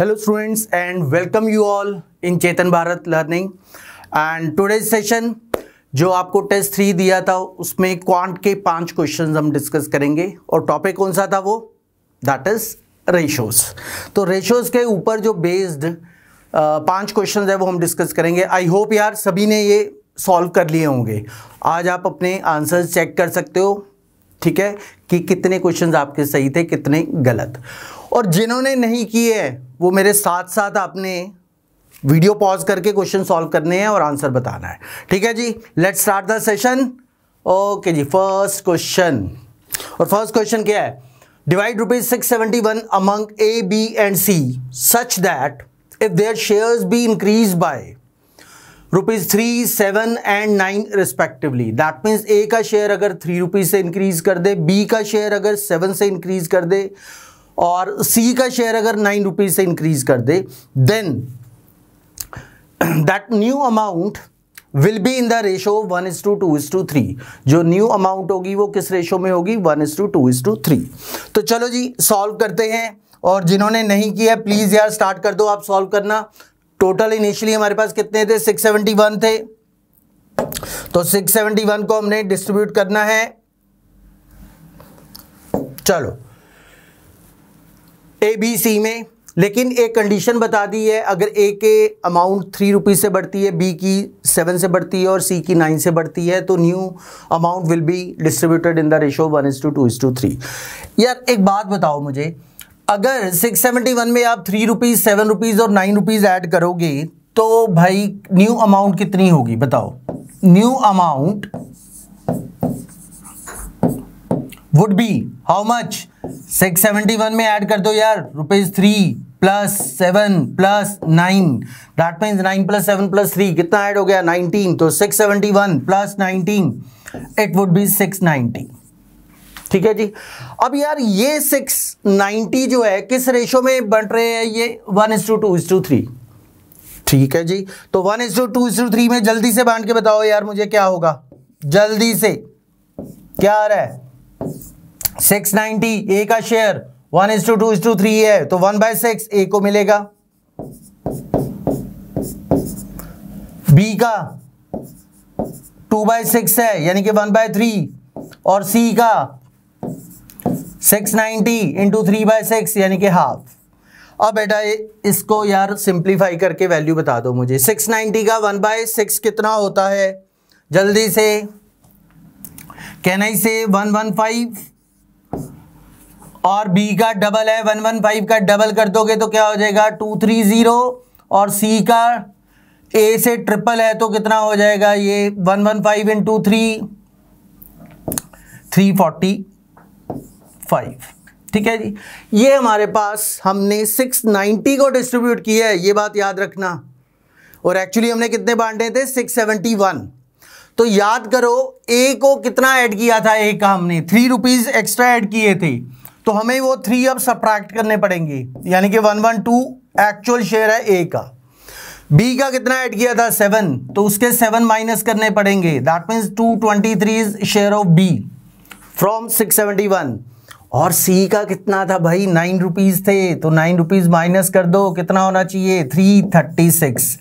hello students and welcome you all in Chetan Bharat learning and today session जो आपको test three दिया था उसमें क्वांट के पांच क्वेश्चंस हम डिस्कस करेंगे और टॉपिक कौन सा था वो दैट इज रेशोज तो रेशोज के ऊपर जो बेस्ड पांच क्वेश्चंस है वो हम डिस्कस करेंगे आई होप यार सभी ने ये सॉल्व कर लिए होंगे आज आप अपने आंसर्स चेक कर सकते हो ठीक है कि कितने क्वेश्चंस आपके सही थे कितने गलत और जिन्होंने नहीं किए हैं वो मेरे साथ साथ आपने वीडियो पॉज करके क्वेश्चन सॉल्व करने हैं और आंसर बताना है ठीक है जी let start the session okay जी फर्स्ट क्वेश्चन और फर्स्ट क्वेश्चन क्या है divide rupees six seventy one among A B and C such that if their shares B increase by rupees three seven and nine respectively that means A का share अगर three rupees से increase कर दे B का share अगर seven से increase कर दे और सी का शेयर अगर नाइन रुपीज़ से इंक्रीज कर दे then that new amount will be in the ratio one is to two is to three जो न्यू अमाउंट होगी वो किस रेशो में होगी one is to two is to three तो चलो जी सॉल्व करते हैं और जिन्होंने नहीं किया प्लीज़ यार स्टार्ट कर दो आप सॉल्व करना टोटल इनिशियली हमारे पास कितने थे 671 थे तो 671 को हमने डिस्ट्रीब्यूट करना है चलो ए बी सी में लेकिन एक कंडीशन बता दी है अगर ए के अमाउंट थ्री रुपीज़ से बढ़ती है बी की सेवन से बढ़ती है और सी की नाइन से बढ़ती है तो new amount will be distributed in the ratio one is to two is to three यार एक बात बताओ मुझे अगर सिक्स सेवेंटी वन में आप थ्री रुपीज़ सेवन रुपीज़ और नाइन रुपीज़ ऐड करोगे तो भाई न्यू अमाउंट कितनी होगी बताओ new amount would be how much six seventy one में ऐड कर दो यार rupees three plus seven plus nine that means nine plus seven plus three कितना ऐड हो गया नाइनटीन तो six seventy one plus nineteen it would be six ninety ठीक है जी अब यार ये सिक्स नाइन्टी जो है किस रेशो में बंट रहे हैं ये one is to two is to three ठीक है जी तो one is to two is to three में जल्दी से बांट के बताओ यार मुझे क्या होगा जल्दी से क्या आ रहा है सिक्स नाइनटी ए का share one is to two is to three है तो वन बाय सिक्स ए को मिलेगा बी का टू बाय सिक्स है यानी कि वन बाय थ्री और सी का six ninety into three by six यानी कि हाफ अब बेटा इसको यार सिंप्लीफाई करके वैल्यू बता दो मुझे सिक्स नाइन्टी का वन बाय सिक्स कितना होता है जल्दी से can I say one one five और बी का डबल है वन वन फाइव का डबल कर दोगे तो क्या हो जाएगा टू थ्री ज़ीरो और सी का ए से ट्रिपल है तो कितना हो जाएगा ये one one five into three three forty five ठीक है जी ये हमारे पास हमने सिक्स नाइन्टी को डिस्ट्रीब्यूट किया है ये बात याद रखना और एक्चुअली हमने कितने बांटे थे सिक्स सेवेंटी वन तो याद करो ए को कितना ऐड किया था ए का हमने थ्री रुपीज़ एक्स्ट्रा ऐड किए थे तो हमें वो थ्री अब सप्रैक्ट करने पड़ेंगे यानी कि one one two actual share है ए का बी का कितना ऐड किया था सेवन तो उसके सेवन माइनस करने पड़ेंगे that means two twenty three is share of B from six seventy one और सी का कितना था भाई नाइन रुपीज़ थे तो नाइन रुपीज़ माइनस कर दो कितना होना चाहिए थ्री थर्टी सिक्स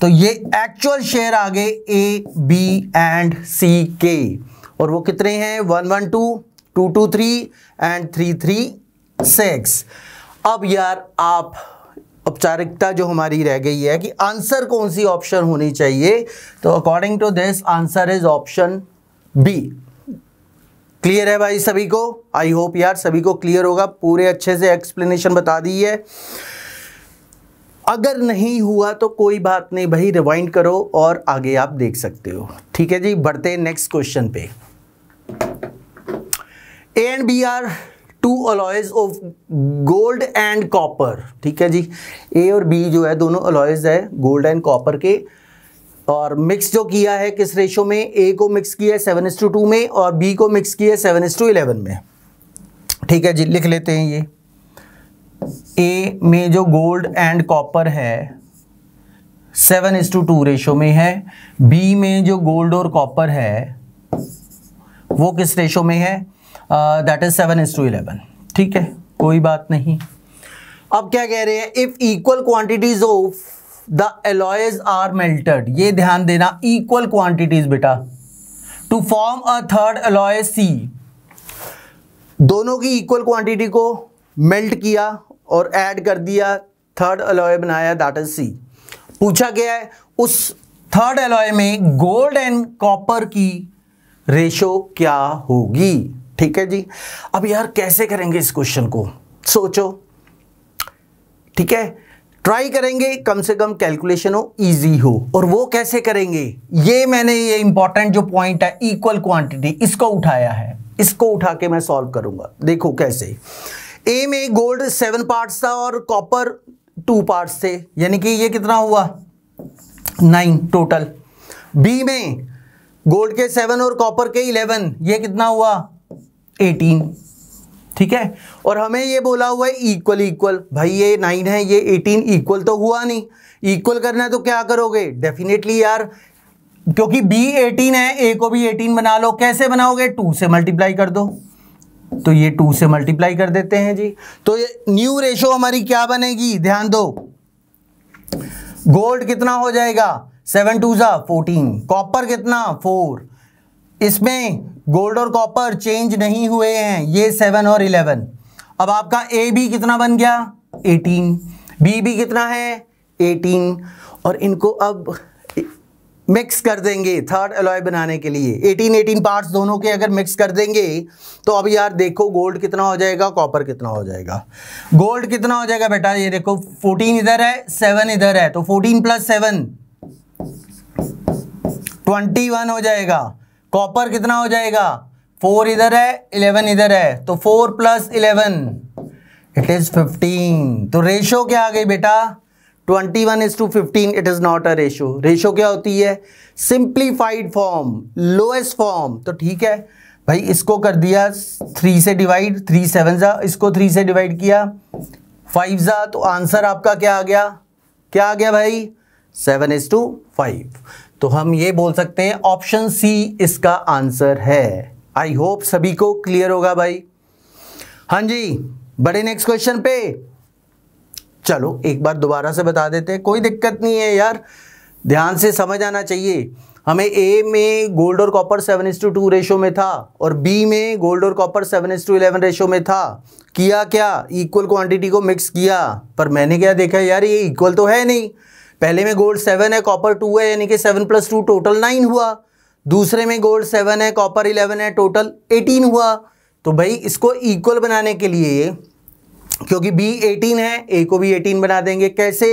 तो ये एक्चुअल शेयर आ गए ए बी एंड सी के और वो कितने हैं one one two two two three and three three six अब यार आप औपचारिकता जो हमारी रह गई है कि आंसर कौन सी ऑप्शन होनी चाहिए तो according to this answer is option B clear है भाई सभी को आई होप यार सभी को क्लियर होगा पूरे अच्छे से एक्सप्लेनेशन बता दी है अगर नहीं हुआ तो कोई बात नहीं भाई रिवाइंड करो और आगे आप देख सकते हो ठीक है जी बढ़ते नेक्स्ट क्वेश्चन पे A and B are two alloys of gold and copper ठीक है जी ए और बी जो है दोनों अलॉयज है गोल्ड एंड कॉपर के और मिक्स जो किया है किस रेशो में ए को मिक्स किया है सेवन एस टू टू में और बी को मिक्स किया है सेवन एस टू इलेवन में ठीक है जी लिख लेते हैं ये ए में जो गोल्ड एंड कॉपर है seven is to two ratio में है बी में जो गोल्ड और कॉपर है वो किस रेशो में है that is seven is to eleven ठीक है कोई बात नहीं अब क्या कह रहे हैं if equal quantities of the alloys are melted ये ध्यान देना इक्वल क्वांटिटीज बेटा to form a third alloy C दोनों की इक्वल क्वांटिटी को मेल्ट किया और ऐड कर दिया थर्ड अलॉय बनाया दैट इज सी पूछा गया है उस थर्ड एलॉय में गोल्ड एंड कॉपर की रेशो क्या होगी ठीक है जी अब यार कैसे करेंगे इस क्वेश्चन को सोचो ठीक है ट्राई करेंगे कम से कम कैलकुलेशन हो इजी हो और वो कैसे करेंगे ये मैंने ये इंपॉर्टेंट जो पॉइंट है इक्वल क्वांटिटी इसको उठाया है इसको उठा के मैं सॉल्व करूंगा देखो कैसे ए में गोल्ड सेवन पार्ट्स था और कॉपर टू पार्ट्स थे यानी कि ये कितना हुआ नाइन टोटल बी में गोल्ड के सेवन और कॉपर के इलेवन ये कितना हुआ एटीन ठीक है और हमें ये बोला हुआ है इक्वल इक्वल भाई ये नाइन है ये एटीन इक्वल तो हुआ नहीं इक्वल करना है तो क्या करोगे डेफिनेटली यार क्योंकि बी एटीन है ए को भी एटीन बना लो कैसे बनाओगे टू से मल्टीप्लाई कर दो तो ये टू से मल्टीप्लाई कर देते हैं जी तो ये न्यू रेशो हमारी क्या बनेगी ध्यान दो गोल्ड कितना हो जाएगा सेवन टू सा फोर्टीन कॉपर कितना फोर इसमें गोल्ड और कॉपर चेंज नहीं हुए हैं ये सेवन और इलेवन अब आपका ए बी कितना बन गया एटीन बी भी कितना है एटीन और इनको अब मिक्स कर देंगे थर्ड अलॉय बनाने के लिए 18 18 पार्ट्स दोनों के अगर मिक्स कर देंगे तो अब यार देखो गोल्ड कितना हो जाएगा कॉपर कितना हो जाएगा गोल्ड कितना हो जाएगा बेटा ये देखो 14 इधर है 7 इधर है तो 14 प्लस सेवन ट्वेंटी वन हो जाएगा कॉपर कितना हो जाएगा फोर इधर है इलेवन इधर है तो four plus eleven it is fifteen तो रेशो क्या आ गई बेटा twenty one is to fifteen it is not a ratio ratio क्या होती है सिंप्लीफाइड फॉर्म लोएस्ट फॉर्म तो ठीक है भाई इसको कर दिया थ्री से डिवाइड थ्री सेवन ज़ा इसको थ्री से डिवाइड किया फाइव ज़ा तो आंसर आपका क्या आ गया क्या आ गया भाई सेवन इज टू फाइव तो हम ये बोल सकते हैं ऑप्शन सी इसका आंसर है आई होप सभी को क्लियर होगा भाई हाँ जी बड़े नेक्स्ट क्वेश्चन पे चलो एक बार दोबारा से बता देते हैं कोई दिक्कत नहीं है यार ध्यान से समझ आना चाहिए हमें ए में गोल्ड और copper seven is to two ratio में था और बी में गोल्ड और copper seven is to eleven ratio में था किया क्या इक्वल क्वांटिटी को मिक्स किया पर मैंने क्या देखा यार ये इक्वल तो है नहीं पहले में गोल्ड सेवन है कॉपर टू है यानी कि seven plus two total nine हुआ दूसरे में गोल्ड सेवन है कॉपर इलेवन है टोटल एटीन हुआ तो भाई इसको इक्वल बनाने के लिए क्योंकि B 18 है A को भी 18 बना देंगे कैसे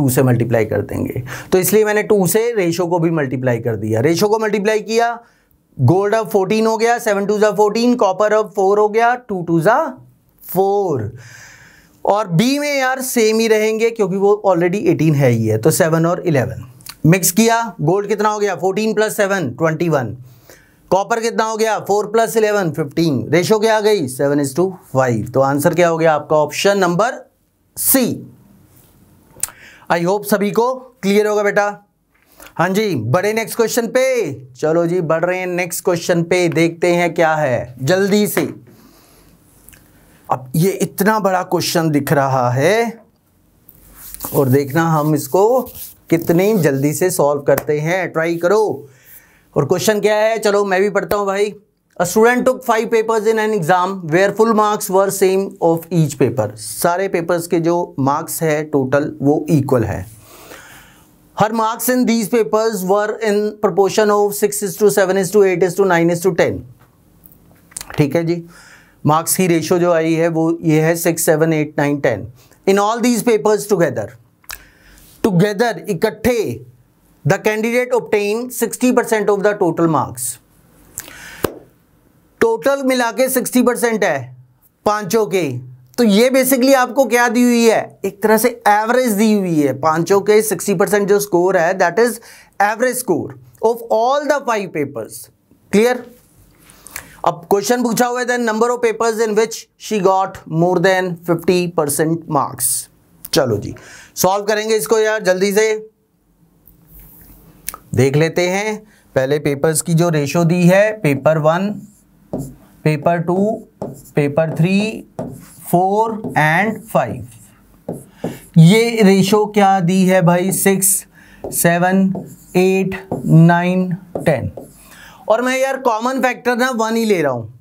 2 से मल्टीप्लाई कर देंगे तो इसलिए मैंने 2 से रेशो को भी मल्टीप्लाई कर दिया रेशो को मल्टीप्लाई किया गोल्ड अब 14 हो गया सेवन टू ज़ा फोर्टीन कॉपर अब 4 हो गया टू टू ज़ा फोर और बी में यार सेम ही रहेंगे क्योंकि वो ऑलरेडी 18 है ही है तो 7 और 11 मिक्स किया गोल्ड कितना हो गया 14 प्लस सेवन ट्वेंटी कॉपर कितना हो गया 4 प्लस इलेवन फिफ्टीन रेशो क्या आ गई 7 इज टू फाइव तो आंसर क्या हो गया आपका option number C I hope सभी को क्लियर होगा बेटा हाँ जी बड़े नेक्स्ट क्वेश्चन पे चलो जी बढ़ रहे हैं नेक्स्ट क्वेश्चन पे देखते हैं क्या है जल्दी से अब ये इतना बड़ा क्वेश्चन दिख रहा है और देखना हम इसको कितनी जल्दी से सॉल्व करते हैं ट्राई करो और क्वेश्चन क्या है चलो मैं भी पढ़ता हूं भाई a student took five papers in an exam where full marks were same of each paper सारे पेपर्स के जो मार्क्स है टोटल वो इक्वल है हर marks in these papers were in proportion of six is to seven is to eight is to nine is to ten ठीक है जी marks की रेशो जो आई है वो ये है six seven eight nine ten in all these papers together together इकट्ठे the candidate obtained sixty percent of the total marks total मिला के सिक्सटी परसेंट है पांचों के तो ये बेसिकली आपको क्या दी हुई है एक तरह से एवरेज दी हुई है पांचों के सिक्सटी परसेंट जो स्कोर है that is average score of all the five papers clear अब क्वेश्चन पूछा हुआ है then number of papers in which she got more than 50 percent marks चलो जी सॉल्व करेंगे इसको यार जल्दी से देख लेते हैं पहले पेपर्स की जो रेशो दी है paper one paper two paper three four and five ये रेशो क्या दी है भाई six seven eight nine ten और मैं यार कॉमन फैक्टर ना वन ही ले रहा हूँ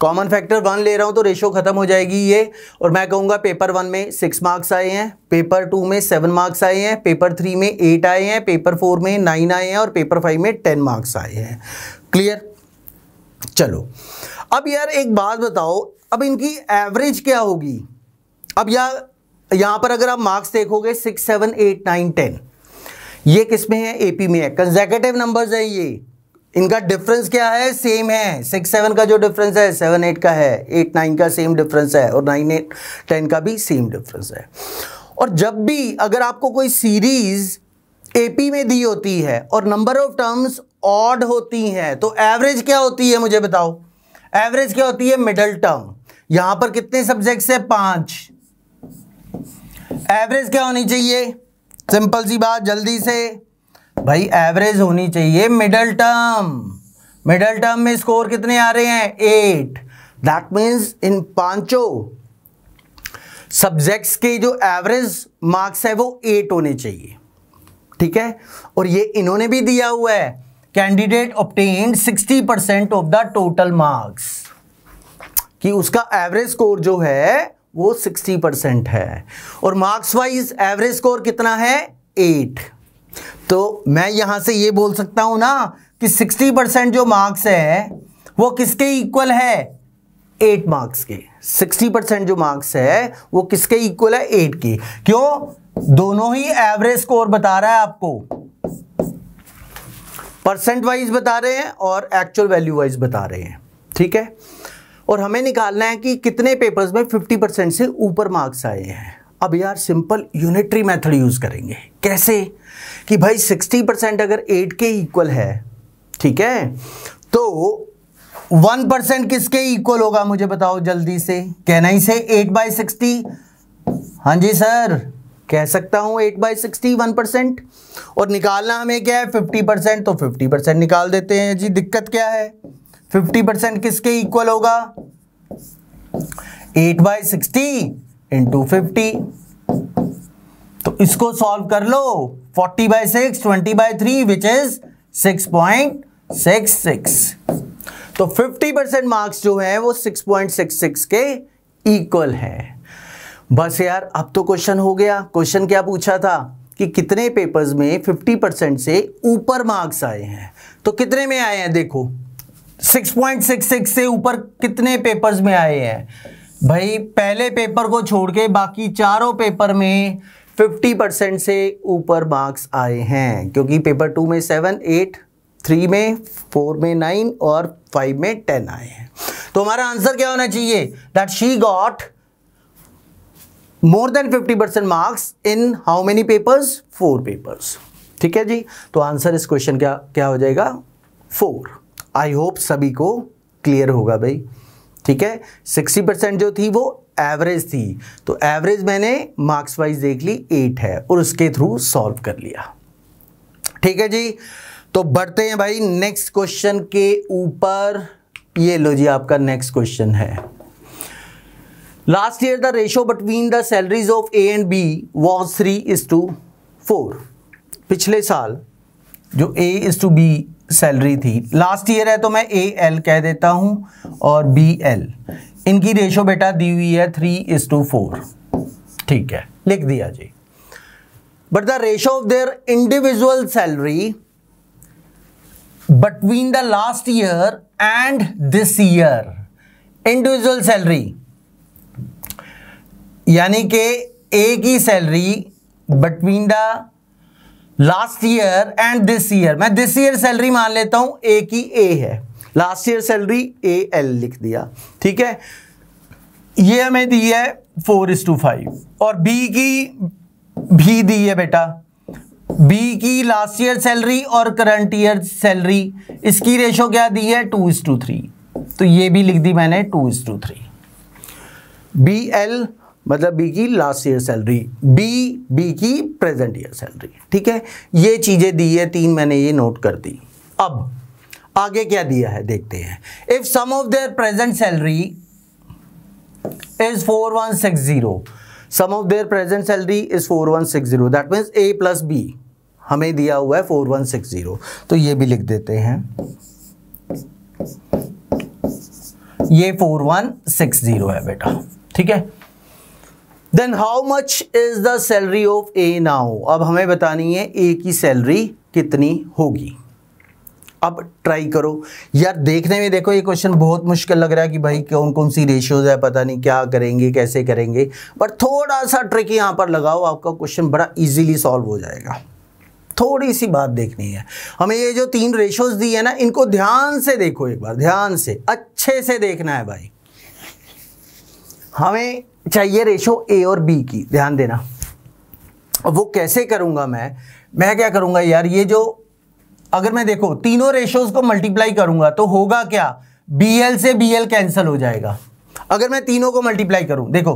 कॉमन फैक्टर वन ले रहा हूँ तो रेशो ख़त्म हो जाएगी ये और मैं कहूँगा पेपर वन में सिक्स मार्क्स आए हैं पेपर टू में सेवन मार्क्स आए हैं पेपर थ्री में एट आए हैं पेपर फोर में नाइन आए हैं और पेपर फाइव में टेन मार्क्स आए हैं क्लियर चलो अब यार एक बात बताओ अब इनकी एवरेज क्या होगी अब यार यहाँ पर अगर आप मार्क्स देखोगे six seven eight nine ten ये किस में है एपी में है कंजेकेटिव नंबर्स हैं ये इनका डिफरेंस क्या है सेम है सिक्स सेवन का जो डिफरेंस है सेवन एट का है एट नाइन का सेम डिफरेंस है और नाइन एट टेन का भी सेम डिफरेंस है और जब भी अगर आपको कोई सीरीज एपी में दी होती है और नंबर ऑफ टर्म्स ऑड होती हैं तो एवरेज क्या होती है मुझे बताओ एवरेज क्या होती है मिडल टर्म यहां पर कितने सब्जेक्ट्स है पांच एवरेज क्या होनी चाहिए सिंपल सी बात जल्दी से भाई एवरेज होनी चाहिए मिडल टर्म मिडल टर्म में स्कोर कितने आ रहे हैं एट दैट मीन्स इन पांचों सब्जेक्ट्स के जो एवरेज मार्क्स है वो एट होने चाहिए ठीक है और ये इन्होंने भी दिया हुआ है candidate obtained sixty percent of the total marks कि उसका एवरेज स्कोर जो है वो सिक्सटी परसेंट है और मार्क्स वाइज एवरेज स्कोर कितना है एट तो मैं यहां से ये बोल सकता हूं ना कि 60 परसेंट जो मार्क्स है वो किसके इक्वल है एट मार्क्स के 60 परसेंट जो मार्क्स है वो किसके इक्वल है एट के क्यों दोनों ही एवरेज स्कोर बता रहा है आपको परसेंट वाइज बता रहे हैं और एक्चुअल वैल्यू वाइज बता रहे हैं ठीक है और हमें निकालना है कि कितने पेपर्स में 50 परसेंट से ऊपर मार्क्स आए हैं अब यार सिंपल यूनिटरी मेथड यूज़ करेंगे कैसे कि भाई 60 परसेंट अगर 8 के इक्वल है ठीक है तो 1 परसेंट किसके इक्वल होगा मुझे बताओ जल्दी से कहना ही से 8 बाई सिक्सटी हाँ जी सर कह सकता हूं eight by sixty one percent और निकालना हमें क्या है फिफ्टी परसेंट तो फिफ्टी परसेंट निकाल देते हैं जी दिक्कत क्या है फिफ्टी परसेंट किसके इक्वल होगा eight by sixty into fifty तो इसको सॉल्व कर लो 40 by six twenty by three which is 6.66 तो 50 परसेंट मार्क्स जो है वो 6.66 के इक्वल है बस यार अब तो क्वेश्चन हो गया क्वेश्चन क्या पूछा था कि कितने पेपर्स में 50 परसेंट से ऊपर मार्क्स आए हैं तो कितने में आए हैं देखो 6.66 से ऊपर कितने पेपर्स में आए हैं भाई पहले पेपर को छोड़ के बाकी चारों पेपर में फिफ्टी परसेंट से ऊपर मार्क्स आए हैं क्योंकि पेपर टू में सेवन एट थ्री में फोर में नाइन और फाइव में टेन आए हैं तो हमारा आंसर क्या होना चाहिए that she got more than fifty percent marks in how many papers four papers ठीक है जी तो आंसर इस क्वेश्चन का क्या हो जाएगा फोर आई होप सभी को क्लियर होगा भाई ठीक है सिक्सटी परसेंट जो थी वो एवरेज थी तो एवरेज मैंने मार्क्स वाइज देख ली एट है और उसके थ्रू सॉल्व कर लिया ठीक है जी तो बढ़ते हैं भाई नेक्स्ट क्वेश्चन के ऊपर ये लो जी आपका नेक्स्ट क्वेश्चन है last year the ratio between the salaries of A and B was three is to four पिछले साल जो A is to B salary थी लास्ट ईयर है तो मैं ए एल कह देता हूं और बी एल इनकी रेशो बेटा दी हुई है थ्री इज टू फोर ठीक है लिख दिया जी but the ratio of their individual salary between the last year and this year individual salary यानी कि एक ही salary between the last year and this year मैं दिस ईयर सैलरी मान लेता हूं ए की ए है last year salary A L लिख दिया ठीक है ये हमें दी है फोर इज टू फाइव और बी की भी दी है बेटा बी की लास्ट ईयर सैलरी और करंट ईयर सैलरी इसकी रेशो क्या दी है टू इज टू थ्री तो ये भी लिख दी मैंने two is to three B L मतलब बी की last year salary B B की प्रेजेंट ईयर सैलरी ठीक है ये चीज़ें दी है तीन मैंने ये नोट कर दी अब आगे क्या दिया है देखते हैं if sum of their present salary is four one six zero sum of their present salary is four one six zero that means A plus B हमें दिया हुआ है फोर वन सिक्स जीरो तो ये भी लिख देते हैं ये फोर वन सिक्स जीरो है बेटा ठीक है then how much is the salary of A now अब हमें बतानी है ए की सैलरी कितनी होगी अब ट्राई करो यार देखने में देखो ये क्वेश्चन बहुत मुश्किल लग रहा है कि भाई कौन कौन सी रेशियोज है पता नहीं क्या करेंगे कैसे करेंगे बट थोड़ा सा ट्रिक यहाँ पर लगाओ आपका क्वेश्चन बड़ा इजीली सॉल्व हो जाएगा थोड़ी सी बात देखनी है हमें ये जो तीन रेशोज दी है ना इनको ध्यान से देखो एक बार ध्यान से अच्छे से देखना है भाई हमें चाहिए रेशो ए और बी की ध्यान देना वो कैसे करूंगा मैं मैं क्या करूंगा यार ये जो अगर मैं देखो तीनों रेशोज को मल्टीप्लाई करूंगा तो होगा क्या बी एल से बी एल कैंसिल हो जाएगा अगर मैं तीनों को मल्टीप्लाई करूं देखो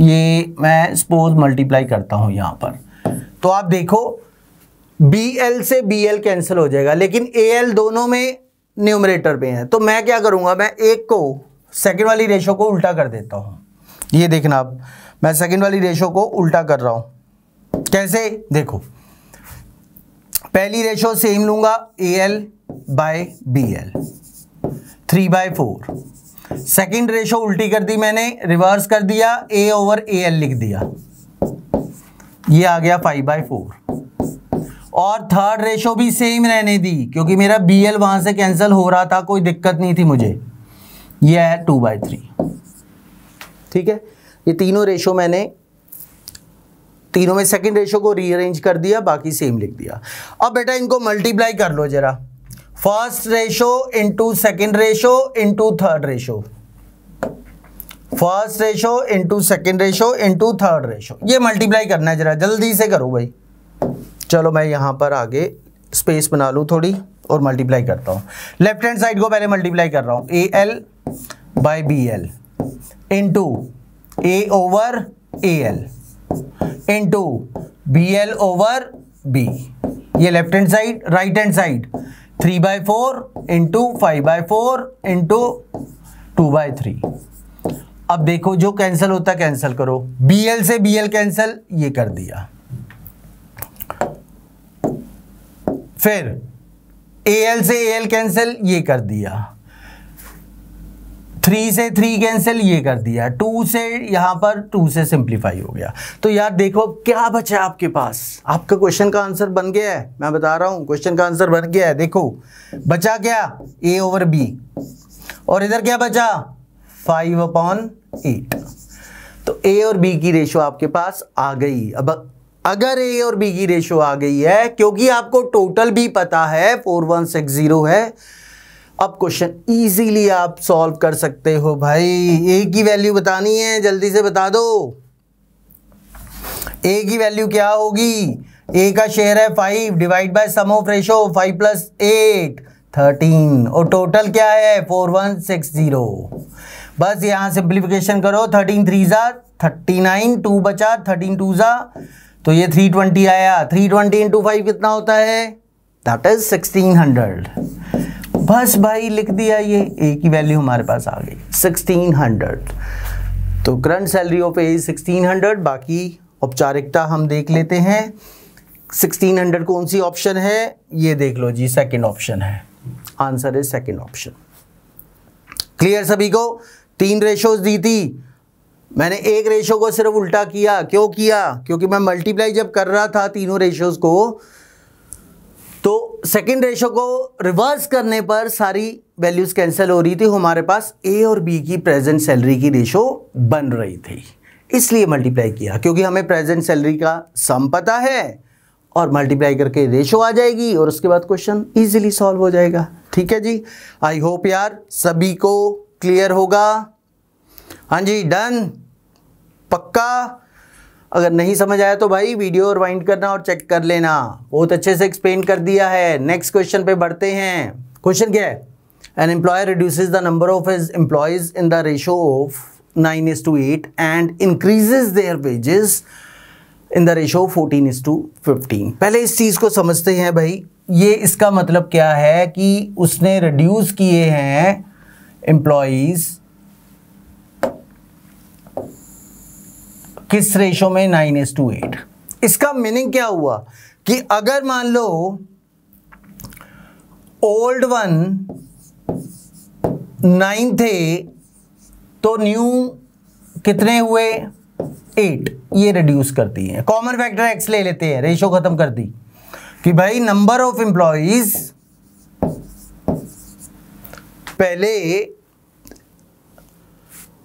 ये मैं सपोज मल्टीप्लाई करता हूं यहां पर तो आप देखो बी एल से बी एल कैंसिल हो जाएगा लेकिन ए एल दोनों में न्यूमरेटर पे है तो मैं क्या करूंगा मैं एक को सेकेंड वाली रेशो को उल्टा कर देता हूं ये देखना आप मैं सेकेंड वाली रेशो को उल्टा कर रहा हूं कैसे देखो पहली रेशो सेम लूंगा A L by B L three by four second ratio उल्टी कर दी मैंने रिवर्स कर दिया ए ओवर ए एल लिख दिया ये आ गया फाइव बाय फोर और थर्ड रेशो भी सेम रहने दी क्योंकि मेरा बी एल वहां से कैंसिल हो रहा था कोई दिक्कत नहीं थी मुझे ये है टू बाय थ्री ठीक है ये तीनों रेशो मैंने तीनों में सेकेंड रेशो को रीअरेंज कर दिया बाकी सेम लिख दिया अब बेटा इनको मल्टीप्लाई कर लो जरा first ratio into second ratio into third ratio first ratio into second ratio into third ratio ये मल्टीप्लाई करना है जरा जल्दी से करो भाई चलो मैं यहाँ पर आगे स्पेस बना लूँ थोड़ी और मल्टीप्लाई करता हूँ लेफ्ट हैंड साइड को पहले मल्टीप्लाई कर रहा हूँ A L by B L into A over A L into B L over B ये left hand side right hand side three by four into five by four into two by three अब देखो जो cancel होता cancel करो B L से B L cancel ये कर दिया फिर ए एल से ए एल कैंसिल ये कर दिया थ्री से थ्री कैंसिल ये कर दिया टू से यहाँ पर टू से सिंप्लीफाई हो गया तो यार देखो क्या बचा आपके पास आपका क्वेश्चन का आंसर बन गया है मैं बता रहा हूँ क्वेश्चन का आंसर बन गया है देखो बचा क्या ए ओवर बी और इधर क्या बचा फाइव अपॉन एट तो ए और बी की रेशो आपके पास आ गई अब अगर ए और बी की रेशो आ गई है क्योंकि आपको टोटल भी पता है फोर वन सिक्स जीरो है अब क्वेश्चन इजीली आप सॉल्व कर सकते हो भाई ए की वैल्यू बतानी है जल्दी से बता दो ए की वैल्यू क्या होगी ए का शेयर है five divide by sum of ratio five plus eight thirteen और टोटल क्या है फोर वन सिक्स जीरो बस यहाँ सिंप्लीफिकेशन करो थर्टीन थ्री ज़ा थर्टी नाइन टू बचा थर्टीन टू ज़ा तो ये थ्री ट्वेंटी आया थ्री ट्वेंटी इंटू फाइव कितना होता है दैट इज सिक्सटीन हंड्रेड बस भाई लिख दिया ये ए की वैल्यू हमारे पास आ गई सिक्सटीन हंड्रेड तो current salary of A sixteen hundred बाकी औपचारिकता हम देख लेते हैं सिक्सटीन हंड्रेड कौन सी ऑप्शन है ये देख लो जी सेकेंड ऑप्शन है answer is second option clear सभी को तीन रेशोज दी थी मैंने एक रेशो को सिर्फ उल्टा किया क्यों किया क्योंकि मैं मल्टीप्लाई जब कर रहा था तीनों रेशोज को तो सेकेंड रेशो को रिवर्स करने पर सारी वैल्यूज कैंसिल हो रही थी हमारे पास ए और बी की प्रेजेंट सैलरी की रेशो बन रही थी इसलिए मल्टीप्लाई किया क्योंकि हमें प्रेजेंट सैलरी का सम पता है और मल्टीप्लाई करके रेशो आ जाएगी और उसके बाद क्वेश्चन इजीली सॉल्व हो जाएगा ठीक है जी आई होप यार सभी को क्लियर होगा हाँ जी डन पक्का अगर नहीं समझ आया तो भाई वीडियो रिवाइंड करना और चेक कर लेना बहुत अच्छे से एक्सप्लेन कर दिया है नेक्स्ट क्वेश्चन पे बढ़ते हैं क्वेश्चन क्या है an employer reduces the number of his employees in the ratio of nine is to eight and increases their wages in the ratio fourteen is to fifteen पहले इस चीज़ को समझते हैं भाई ये इसका मतलब क्या है कि उसने रिड्यूस किए हैं एम्प्लॉयज़ किस रेशो में नाइन एस टू एट इसका मीनिंग क्या हुआ कि अगर मान लो ओल्ड वन नाइन थे तो न्यू कितने हुए एट ये रिड्यूस करती है कॉमन फैक्टर एक्स ले लेते हैं रेशो खत्म कर दी कि भाई नंबर ऑफ एम्प्लॉज पहले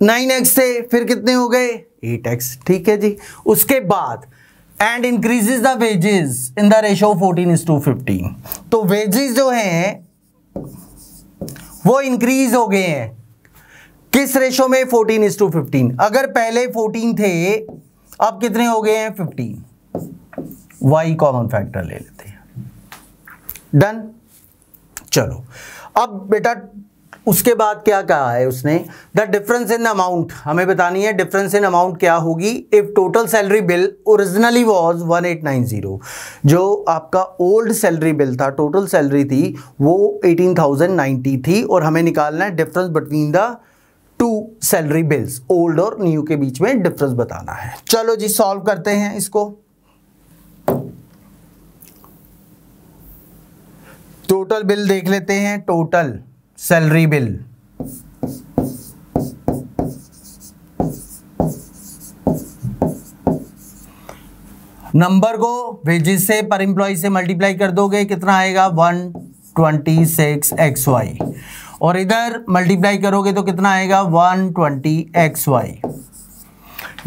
नाइन एक्स थे फिर कितने हो गए एट एक्स ठीक है जी उसके बाद and increases the wages in the ratio fourteen is to fifteen तो वेजेस जो हैं वो इंक्रीज हो गए हैं किस रेशो में फोर्टीन इज टू फिफ्टीन अगर पहले फोर्टीन थे अब कितने हो गए हैं फिफ्टीन वाई कॉमन फैक्टर ले लेते हैं डन चलो अब बेटा उसके बाद क्या कहा है उसने द डिफरेंस इन अमाउंट हमें बतानी है डिफरेंस इन अमाउंट क्या होगी if total salary bill originally was 1890 जो आपका ओल्ड सैलरी बिल था टोटल सैलरी थी वो 18,090 थी और हमें निकालना है difference between the two salary bills old और न्यू के बीच में डिफरेंस बताना है चलो जी सॉल्व करते हैं इसको टोटल बिल देख लेते हैं टोटल सैलरी बिल नंबर को वेजेस से पर एम्प्लॉय से मल्टीप्लाई कर दोगे कितना आएगा one twenty six X Y और इधर मल्टीप्लाई करोगे तो कितना आएगा वन ट्वेंटी एक्स वाई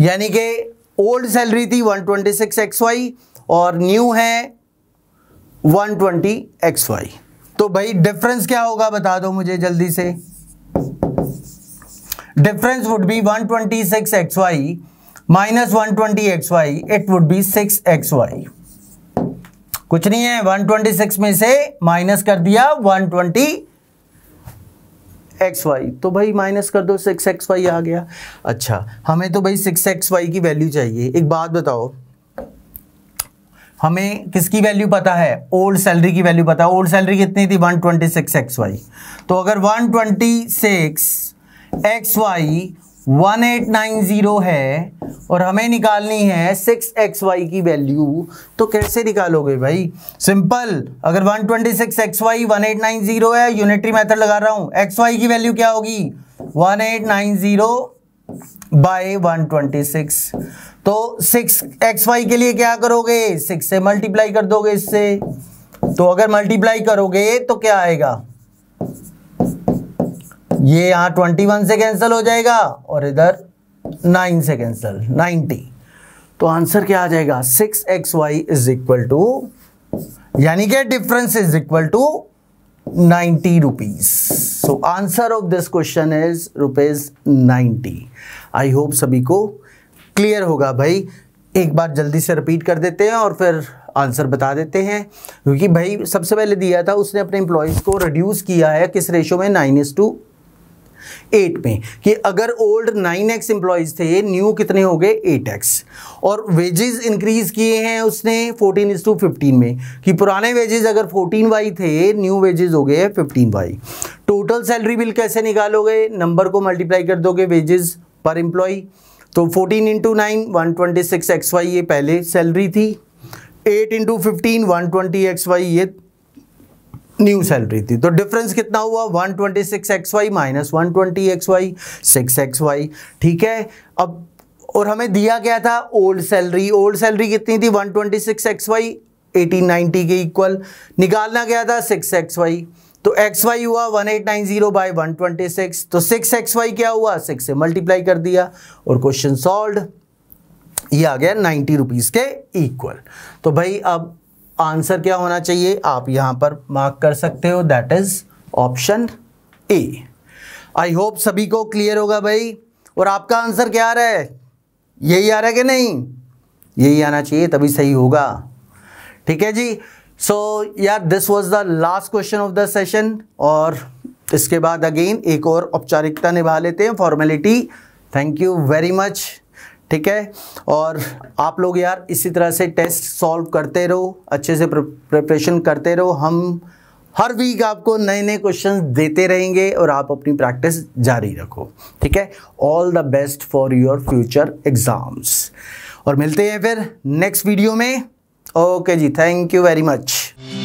यानी कि ओल्ड सैलरी थी one twenty six X Y और न्यू है वन ट्वेंटी एक्स वाई तो भाई डिफरेंस क्या होगा बता दो मुझे जल्दी से difference would be 126 twenty six X Y minus one twenty X Y it would be six X Y कुछ नहीं है 126 में से माइनस कर दिया 120 एक्स वाई तो भाई माइनस कर दो सिक्स एक्स वाई आ गया अच्छा हमें तो भाई सिक्स एक्स वाई की वैल्यू चाहिए एक बात बताओ हमें किसकी वैल्यू पता है ओल्ड सैलरी की वैल्यू पता है ओल्ड सैलरी कितनी थी 126 ट्वेंटी सिक्स एक्स वाई तो अगर 126 twenty six X Y one eight nine zero है और हमें निकालनी है सिक्स एक्स वाई की वैल्यू तो कैसे निकालोगे भाई सिंपल अगर one twenty six X Y one eight nine zero है यूनिटरी मेथड लगा रहा हूँ एक्स वाई की वैल्यू क्या होगी one eight nine zero by one twenty six तो सिक्स एक्स वाई के लिए क्या करोगे सिक्स से मल्टीप्लाई कर दोगे इससे तो अगर मल्टीप्लाई करोगे तो क्या आएगा ये यहां ट्वेंटी वन से कैंसिल हो जाएगा और इधर नाइन से कैंसिल नाइनटी तो आंसर क्या आ जाएगा six X Y is equal to यानी कि difference is equal to ninety rupees so answer of this question is rupees ninety I hope सभी को क्लियर होगा भाई एक बार जल्दी से रिपीट कर देते हैं और फिर आंसर बता देते हैं क्योंकि भाई सबसे पहले दिया था उसने अपने एम्प्लॉयज़ को रिड्यूस किया है किस रेशो में नाइन इज़ टू एट में कि अगर ओल्ड नाइन एक्स एम्प्लॉयज़ थे न्यू कितने हो गए एट एक्स और वेजेस इंक्रीज़ किए हैं उसने फोर्टीन इज टू फिफ्टीन में कि पुराने वेजेस अगर फोर्टीन वाई थे न्यू वेजेस हो गए हैं fifteen Y total salary bill कैसे निकालोगे नंबर को मल्टीप्लाई कर दोगे वेजेस पर एम्प्लॉय तो fourteen into nine one twenty six X Y ये पहले सैलरी थी eight into fifteen one twenty X Y ये न्यू सैलरी थी तो डिफरेंस कितना हुआ 126 twenty six X Y minus one twenty X Y six X Y ठीक है अब और हमें दिया गया था ओल्ड सैलरी ओल्ड सैलरी कितनी थी one twenty six X Y eighteen के इक्वल निकालना गया था सिक्स एक्स वाई तो एक्स वाई हुआ one eight nine zero by one twenty six तो सिक्स एक्स वाई क्या हुआ सिक्स से मल्टीप्लाई कर दिया और क्वेश्चन सॉल्व ये आ गया नाइन्टी रुपीज़ के इक्वल तो भाई अब आंसर क्या होना चाहिए आप यहां पर मार्क कर सकते हो that is option A I hope सभी को क्लियर होगा भाई और आपका आंसर क्या आ रहा है यही आ रहा है कि नहीं यही आना चाहिए तभी सही होगा ठीक है जी सो यार this was the last question of the session और इसके बाद अगेन एक और औपचारिकता निभा लेते हैं formality thank you very much ठीक है और आप लोग यार इसी तरह से टेस्ट सॉल्व करते रहो अच्छे से प्रिपरेशन करते रहो हम हर वीक आपको नए नए क्वेश्चन देते रहेंगे और आप अपनी प्रैक्टिस जारी रखो ठीक है all the best for your future exams और मिलते हैं फिर नेक्स्ट वीडियो में ओके जी थैंक यू वेरी मच